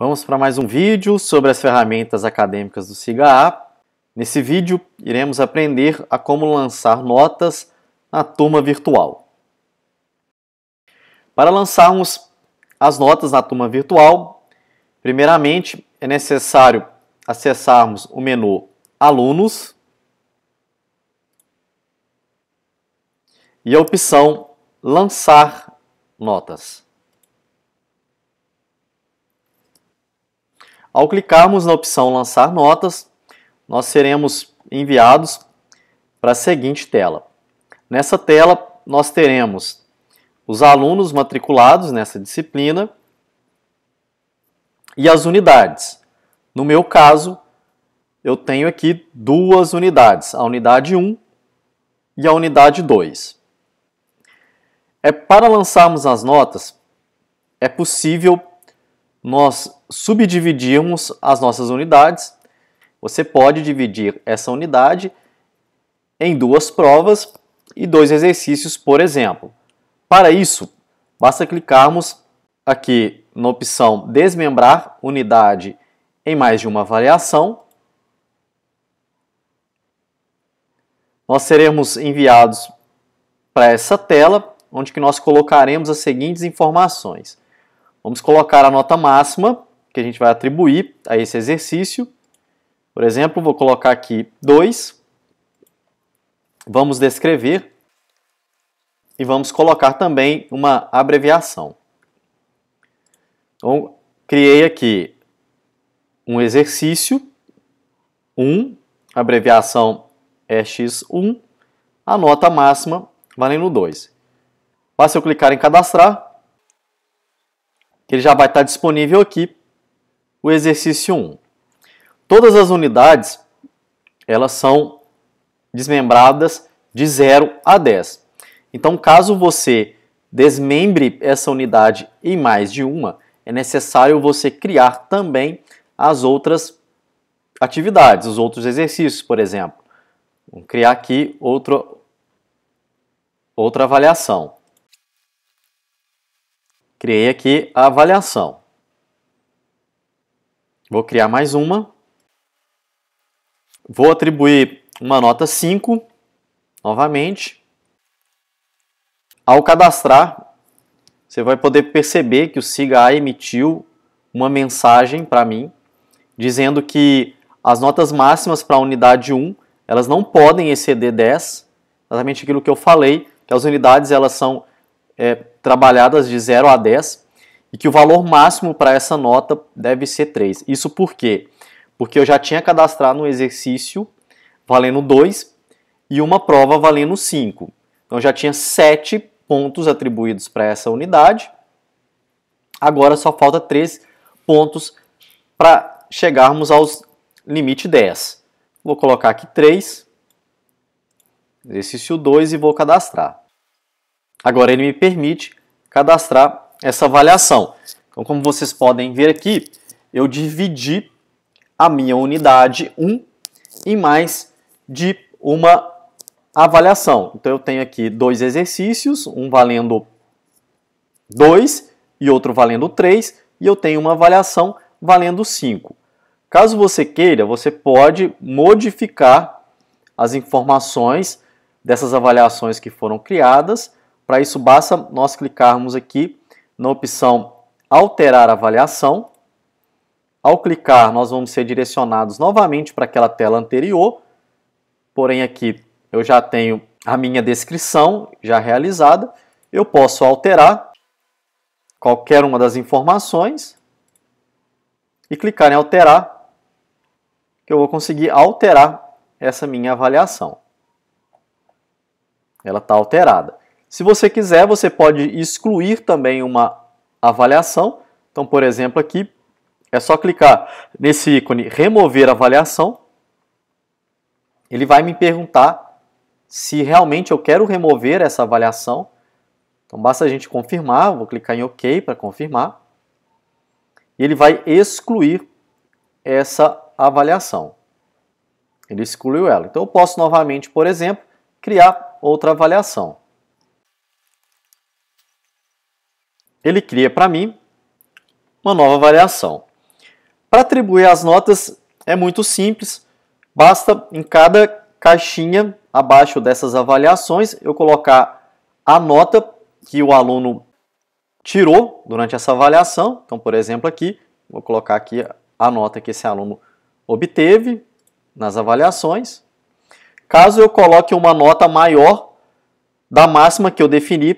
Vamos para mais um vídeo sobre as ferramentas acadêmicas do siga Nesse vídeo, iremos aprender a como lançar notas na turma virtual. Para lançarmos as notas na turma virtual, primeiramente é necessário acessarmos o menu Alunos e a opção Lançar Notas. Ao clicarmos na opção Lançar Notas, nós seremos enviados para a seguinte tela. Nessa tela, nós teremos os alunos matriculados nessa disciplina e as unidades. No meu caso, eu tenho aqui duas unidades, a unidade 1 e a unidade 2. É para lançarmos as notas, é possível nós subdividimos as nossas unidades. Você pode dividir essa unidade em duas provas e dois exercícios, por exemplo. Para isso, basta clicarmos aqui na opção Desmembrar unidade em mais de uma variação. Nós seremos enviados para essa tela, onde que nós colocaremos as seguintes informações. Vamos colocar a nota máxima que a gente vai atribuir a esse exercício. Por exemplo, vou colocar aqui 2. Vamos descrever e vamos colocar também uma abreviação. Então, criei aqui um exercício 1, um, abreviação é x1, a nota máxima valendo 2. Basta eu clicar em cadastrar ele já vai estar disponível aqui, o exercício 1. Todas as unidades, elas são desmembradas de 0 a 10. Então, caso você desmembre essa unidade em mais de uma, é necessário você criar também as outras atividades, os outros exercícios, por exemplo. Vamos criar aqui outro, outra avaliação. Criei aqui a avaliação. Vou criar mais uma. Vou atribuir uma nota 5, novamente. Ao cadastrar, você vai poder perceber que o SIGA emitiu uma mensagem para mim, dizendo que as notas máximas para a unidade 1, elas não podem exceder 10, exatamente aquilo que eu falei, que as unidades elas são é, trabalhadas de 0 a 10 e que o valor máximo para essa nota deve ser 3. Isso por quê? Porque eu já tinha cadastrado um exercício valendo 2 e uma prova valendo 5. Então eu já tinha 7 pontos atribuídos para essa unidade. Agora só falta 3 pontos para chegarmos aos limite 10. Vou colocar aqui 3, exercício 2 e vou cadastrar. Agora ele me permite cadastrar essa avaliação. Então, como vocês podem ver aqui, eu dividi a minha unidade 1 em mais de uma avaliação. Então, eu tenho aqui dois exercícios, um valendo 2 e outro valendo 3, e eu tenho uma avaliação valendo 5. Caso você queira, você pode modificar as informações dessas avaliações que foram criadas para isso, basta nós clicarmos aqui na opção Alterar Avaliação. Ao clicar, nós vamos ser direcionados novamente para aquela tela anterior, porém aqui eu já tenho a minha descrição já realizada. Eu posso alterar qualquer uma das informações e clicar em alterar, que eu vou conseguir alterar essa minha avaliação. Ela está alterada. Se você quiser, você pode excluir também uma avaliação. Então, por exemplo, aqui é só clicar nesse ícone remover avaliação. Ele vai me perguntar se realmente eu quero remover essa avaliação. Então basta a gente confirmar, vou clicar em OK para confirmar. E ele vai excluir essa avaliação. Ele excluiu ela. Então eu posso novamente, por exemplo, criar outra avaliação. ele cria para mim uma nova variação. Para atribuir as notas é muito simples, basta em cada caixinha abaixo dessas avaliações eu colocar a nota que o aluno tirou durante essa avaliação. Então, por exemplo, aqui, vou colocar aqui a nota que esse aluno obteve nas avaliações. Caso eu coloque uma nota maior da máxima que eu defini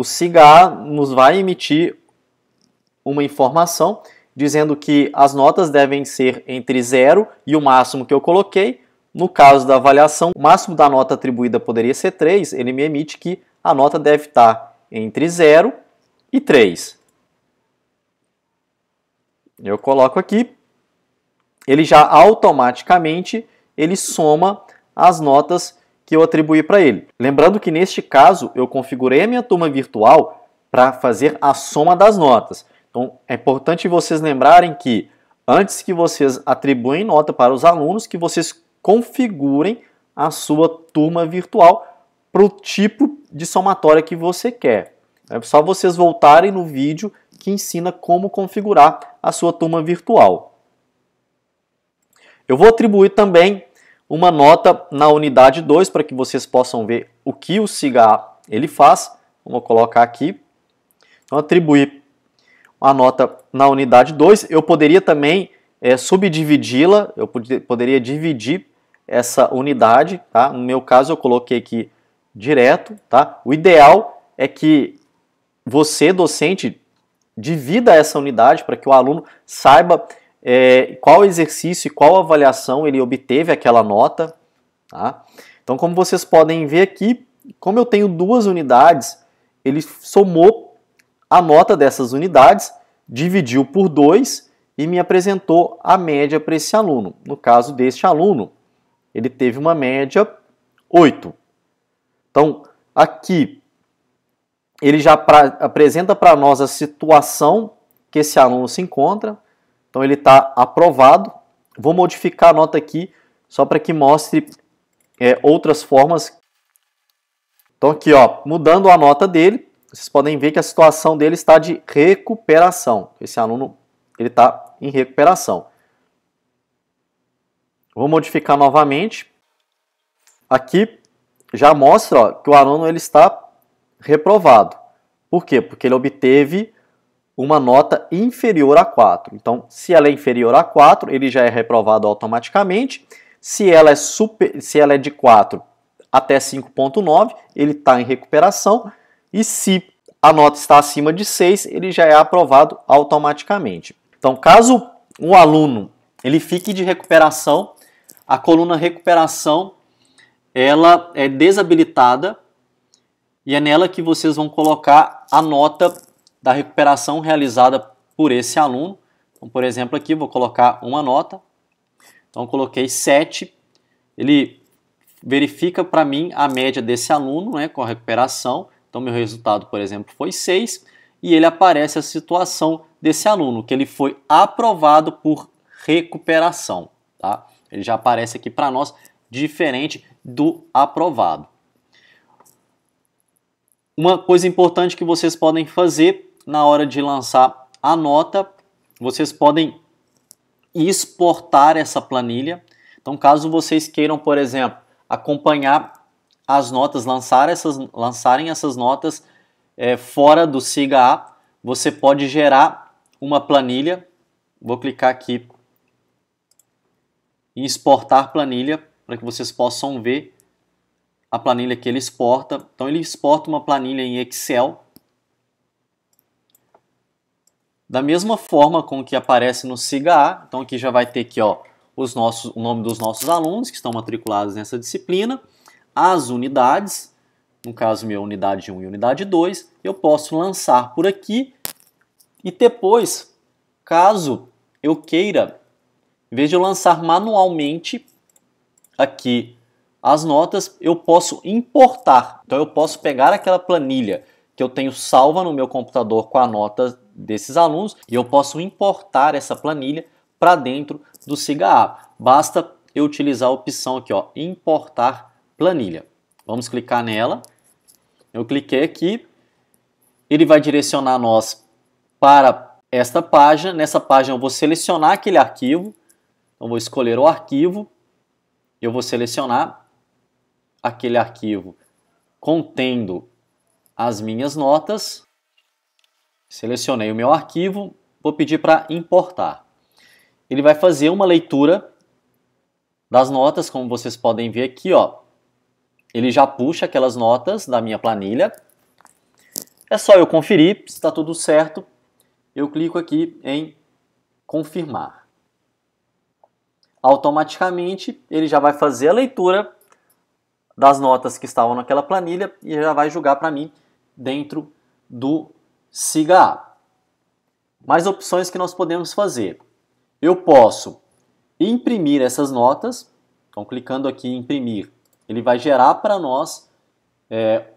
o SIGA nos vai emitir uma informação dizendo que as notas devem ser entre zero e o máximo que eu coloquei. No caso da avaliação, o máximo da nota atribuída poderia ser 3, ele me emite que a nota deve estar entre 0 e 3. Eu coloco aqui, ele já automaticamente ele soma as notas que eu atribuí para ele. Lembrando que neste caso eu configurei a minha turma virtual para fazer a soma das notas. Então é importante vocês lembrarem que antes que vocês atribuem nota para os alunos, que vocês configurem a sua turma virtual para o tipo de somatória que você quer. É só vocês voltarem no vídeo que ensina como configurar a sua turma virtual. Eu vou atribuir também uma nota na unidade 2 para que vocês possam ver o que o SIGA ele faz. Vamos colocar aqui. Então, atribuir a nota na unidade 2. Eu poderia também é, subdividi-la, eu poderia dividir essa unidade. Tá? No meu caso, eu coloquei aqui direto. Tá? O ideal é que você, docente, divida essa unidade para que o aluno saiba é, qual exercício e qual avaliação ele obteve aquela nota. Tá? Então, como vocês podem ver aqui, como eu tenho duas unidades, ele somou a nota dessas unidades, dividiu por 2 e me apresentou a média para esse aluno. No caso deste aluno, ele teve uma média 8. Então, aqui, ele já pra, apresenta para nós a situação que esse aluno se encontra, então ele está aprovado. Vou modificar a nota aqui só para que mostre é, outras formas. Então aqui, ó, mudando a nota dele, vocês podem ver que a situação dele está de recuperação. Esse aluno ele está em recuperação. Vou modificar novamente. Aqui já mostra ó, que o aluno ele está reprovado. Por quê? Porque ele obteve uma nota inferior a 4. Então, se ela é inferior a 4, ele já é reprovado automaticamente. Se ela é, super, se ela é de 4 até 5.9, ele está em recuperação. E se a nota está acima de 6, ele já é aprovado automaticamente. Então, caso um aluno ele fique de recuperação, a coluna recuperação ela é desabilitada e é nela que vocês vão colocar a nota da recuperação realizada por esse aluno. Então, por exemplo, aqui vou colocar uma nota. Então, coloquei 7. Ele verifica para mim a média desse aluno né, com a recuperação. Então, meu resultado, por exemplo, foi 6. E ele aparece a situação desse aluno, que ele foi aprovado por recuperação. Tá? Ele já aparece aqui para nós, diferente do aprovado. Uma coisa importante que vocês podem fazer na hora de lançar a nota, vocês podem exportar essa planilha. Então, caso vocês queiram, por exemplo, acompanhar as notas, lançar essas, lançarem essas notas é, fora do Siga A, você pode gerar uma planilha. Vou clicar aqui em exportar planilha para que vocês possam ver a planilha que ele exporta. Então ele exporta uma planilha em Excel da mesma forma com que aparece no SIGA A, então aqui já vai ter aqui ó, os nossos, o nome dos nossos alunos que estão matriculados nessa disciplina, as unidades, no caso minha unidade 1 e unidade 2, eu posso lançar por aqui e depois, caso eu queira, em vez de eu lançar manualmente aqui as notas, eu posso importar. Então eu posso pegar aquela planilha que eu tenho salva no meu computador com a nota desses alunos e eu posso importar essa planilha para dentro do SIGA Basta eu utilizar a opção aqui, ó, importar planilha. Vamos clicar nela. Eu cliquei aqui, ele vai direcionar nós para esta página. Nessa página eu vou selecionar aquele arquivo. Então vou escolher o arquivo. Eu vou selecionar aquele arquivo contendo as minhas notas. Selecionei o meu arquivo, vou pedir para importar. Ele vai fazer uma leitura das notas, como vocês podem ver aqui, ó. Ele já puxa aquelas notas da minha planilha. É só eu conferir se está tudo certo. Eu clico aqui em confirmar. Automaticamente ele já vai fazer a leitura das notas que estavam naquela planilha e já vai julgar para mim dentro do siga A. Mais opções que nós podemos fazer. Eu posso imprimir essas notas, então clicando aqui em imprimir, ele vai gerar para nós é,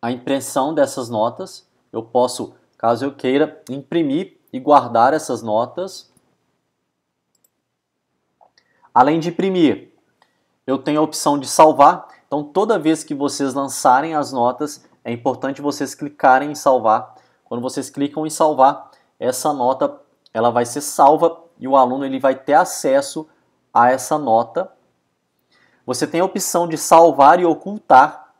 a impressão dessas notas. Eu posso, caso eu queira, imprimir e guardar essas notas. Além de imprimir, eu tenho a opção de salvar. Então, toda vez que vocês lançarem as notas, é importante vocês clicarem em salvar. Quando vocês clicam em salvar, essa nota ela vai ser salva e o aluno ele vai ter acesso a essa nota. Você tem a opção de salvar e ocultar.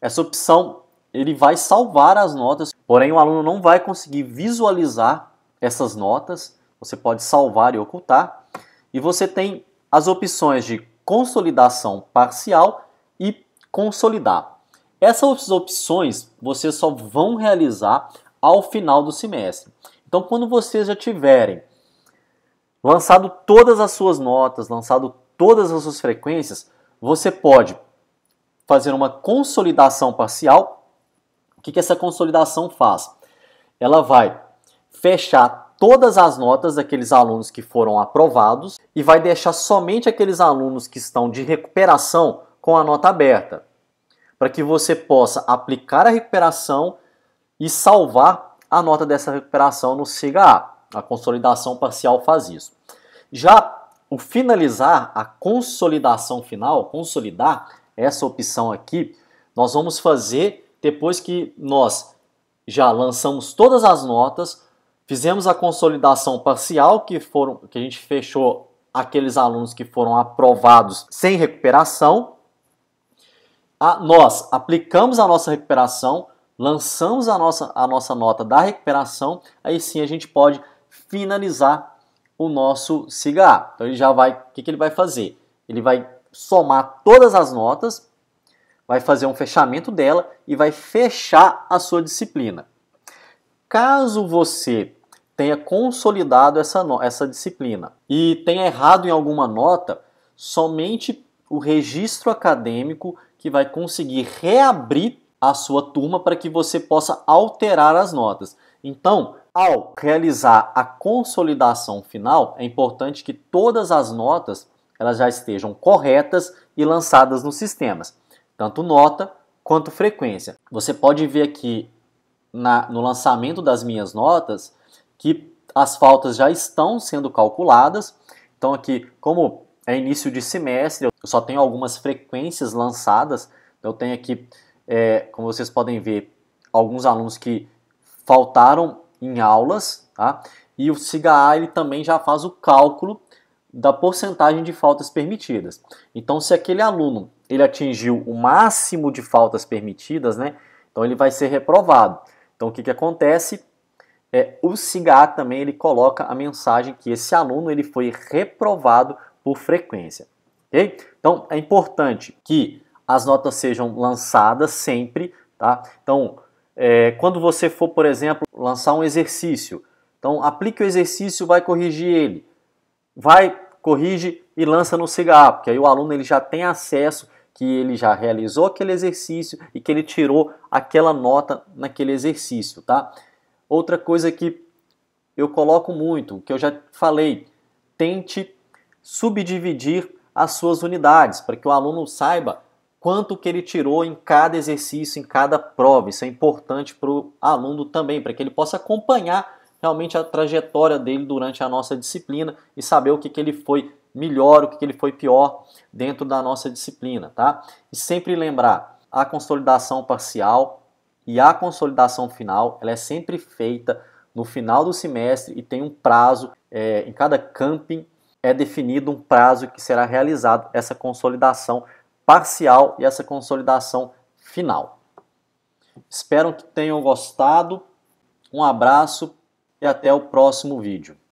Essa opção ele vai salvar as notas, porém o aluno não vai conseguir visualizar essas notas. Você pode salvar e ocultar. E você tem as opções de consolidação parcial e consolidar. Essas opções vocês só vão realizar ao final do semestre. Então, quando vocês já tiverem lançado todas as suas notas, lançado todas as suas frequências, você pode fazer uma consolidação parcial. O que, que essa consolidação faz? Ela vai fechar todas as notas daqueles alunos que foram aprovados e vai deixar somente aqueles alunos que estão de recuperação com a nota aberta para que você possa aplicar a recuperação e salvar a nota dessa recuperação no SIGA A. A consolidação parcial faz isso. Já o finalizar, a consolidação final, consolidar, essa opção aqui, nós vamos fazer depois que nós já lançamos todas as notas, fizemos a consolidação parcial, que, foram, que a gente fechou aqueles alunos que foram aprovados sem recuperação, a, nós aplicamos a nossa recuperação, lançamos a nossa, a nossa nota da recuperação, aí sim a gente pode finalizar o nosso CIGA Então ele já vai, o que, que ele vai fazer? Ele vai somar todas as notas, vai fazer um fechamento dela e vai fechar a sua disciplina. Caso você tenha consolidado essa, essa disciplina e tenha errado em alguma nota, somente o registro acadêmico que vai conseguir reabrir a sua turma para que você possa alterar as notas. Então, ao realizar a consolidação final, é importante que todas as notas elas já estejam corretas e lançadas nos sistemas, tanto nota quanto frequência. Você pode ver aqui na, no lançamento das minhas notas que as faltas já estão sendo calculadas. Então aqui, como é início de semestre, eu só tenho algumas frequências lançadas. Eu tenho aqui, é, como vocês podem ver, alguns alunos que faltaram em aulas, tá? E o siga ele também já faz o cálculo da porcentagem de faltas permitidas. Então, se aquele aluno ele atingiu o máximo de faltas permitidas, né? Então ele vai ser reprovado. Então o que, que acontece? É, o SIGA também ele coloca a mensagem que esse aluno ele foi reprovado por frequência. Okay? Então é importante que as notas sejam lançadas sempre. Tá? Então, é, quando você for, por exemplo, lançar um exercício, então aplique o exercício, vai corrigir ele, vai corrige e lança no CIGA, porque aí o aluno ele já tem acesso que ele já realizou aquele exercício e que ele tirou aquela nota naquele exercício, tá? Outra coisa que eu coloco muito, que eu já falei, tente subdividir as suas unidades, para que o aluno saiba quanto que ele tirou em cada exercício, em cada prova. Isso é importante para o aluno também, para que ele possa acompanhar realmente a trajetória dele durante a nossa disciplina e saber o que, que ele foi melhor, o que, que ele foi pior dentro da nossa disciplina, tá? E sempre lembrar, a consolidação parcial e a consolidação final, ela é sempre feita no final do semestre e tem um prazo é, em cada camping é definido um prazo que será realizado essa consolidação parcial e essa consolidação final. Espero que tenham gostado. Um abraço e até o próximo vídeo.